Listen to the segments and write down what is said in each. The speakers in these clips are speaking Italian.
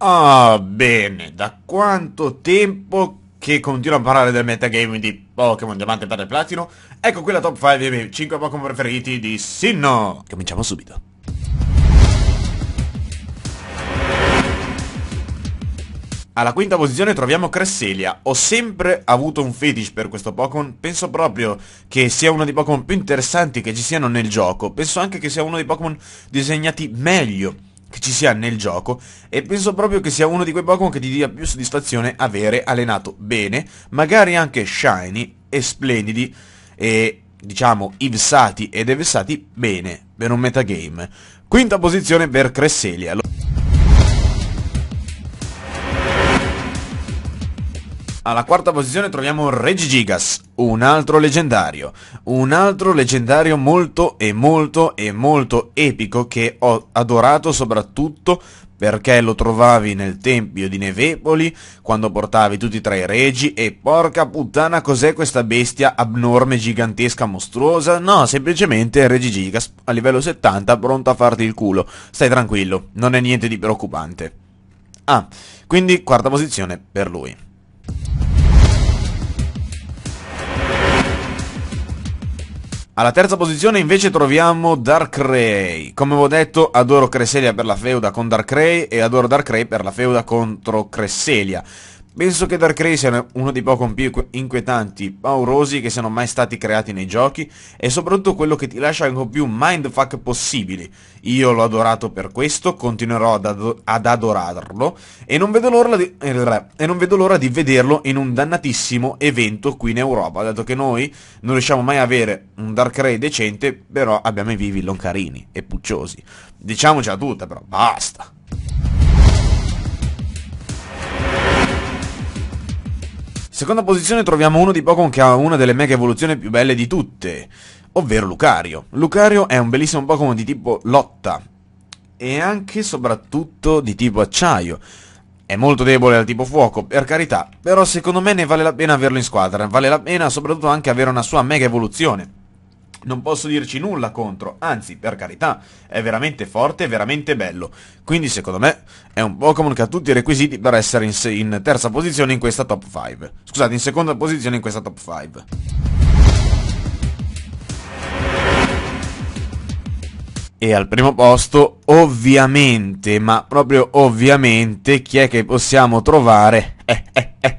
Ah, bene, da quanto tempo che continuo a parlare del metagaming di Pokémon Diamante per il Platino? Ecco qui la top 5 dei miei 5 Pokémon preferiti di Sinnoh! Cominciamo subito. Alla quinta posizione troviamo Cresselia. Ho sempre avuto un fetish per questo Pokémon. Penso proprio che sia uno dei Pokémon più interessanti che ci siano nel gioco. Penso anche che sia uno dei Pokémon disegnati meglio che ci sia nel gioco e penso proprio che sia uno di quei Pokémon che ti dia più soddisfazione avere allenato bene, magari anche shiny e splendidi e diciamo ivsati ed evsati bene per un metagame. Quinta posizione per Cresselia. Alla quarta posizione troviamo Reggie Gigas, un altro leggendario, un altro leggendario molto e molto e molto epico che ho adorato soprattutto perché lo trovavi nel tempio di Nevepoli quando portavi tutti tra i regi e porca puttana cos'è questa bestia abnorme, gigantesca, mostruosa? No, semplicemente Regi Gigas a livello 70 pronto a farti il culo. Stai tranquillo, non è niente di preoccupante. Ah, quindi quarta posizione per lui. Alla terza posizione invece troviamo Darkrai. Come ho detto, adoro Cresselia per la feuda con Darkrai e adoro Darkrai per la feuda contro Cresselia. Penso che Dark Ray sia uno dei Pokémon più inquietanti, paurosi che siano mai stati creati nei giochi e soprattutto quello che ti lascia con più mindfuck possibili. Io l'ho adorato per questo, continuerò ad, ad, ad adorarlo e non, vedo l'ora di, e non vedo l'ora di vederlo in un dannatissimo evento qui in Europa, dato che noi non riusciamo mai a avere un Dark Ray decente, però abbiamo i vivi loncarini e pucciosi. Diciamocela tutta però, basta! Seconda posizione troviamo uno di Pokémon che ha una delle mega evoluzioni più belle di tutte, ovvero Lucario. Lucario è un bellissimo Pokémon di tipo lotta e anche e soprattutto di tipo acciaio. È molto debole al tipo fuoco, per carità, però secondo me ne vale la pena averlo in squadra, vale la pena soprattutto anche avere una sua mega evoluzione. Non posso dirci nulla contro, anzi, per carità, è veramente forte e veramente bello. Quindi secondo me è un Pokémon che ha tutti i requisiti per essere in, in terza posizione in questa top 5. Scusate, in seconda posizione in questa top 5. E al primo posto, ovviamente, ma proprio ovviamente, chi è che possiamo trovare? Eh, eh, eh.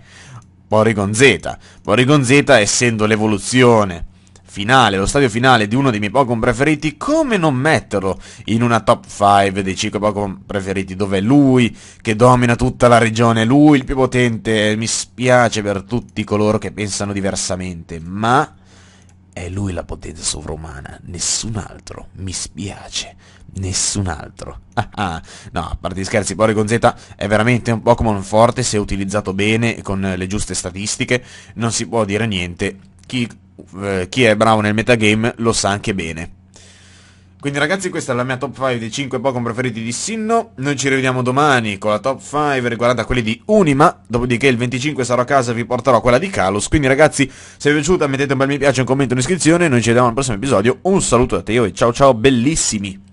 Porygon Z. Porygon Z essendo l'evoluzione finale, lo stadio finale di uno dei miei Pokémon preferiti, come non metterlo in una top 5 dei 5 Pokémon preferiti, dove è lui che domina tutta la regione, lui il più potente, mi spiace per tutti coloro che pensano diversamente, ma è lui la potenza sovrumana, nessun altro, mi spiace, nessun altro. Ah ah, no, a parte gli scherzi, Porygon Z è veramente un Pokémon forte se utilizzato bene e con le giuste statistiche, non si può dire niente. Chi eh, chi è bravo nel metagame lo sa anche bene. Quindi ragazzi questa è la mia top 5 dei 5 Pokémon preferiti di Sinnoh, noi ci rivediamo domani con la top 5 riguardante a quelli di Unima, dopodiché il 25 sarò a casa e vi porterò quella di Kalos, quindi ragazzi se vi è piaciuta mettete un bel mi piace, un commento, un'iscrizione, noi ci vediamo al prossimo episodio, un saluto da te io e ciao ciao bellissimi!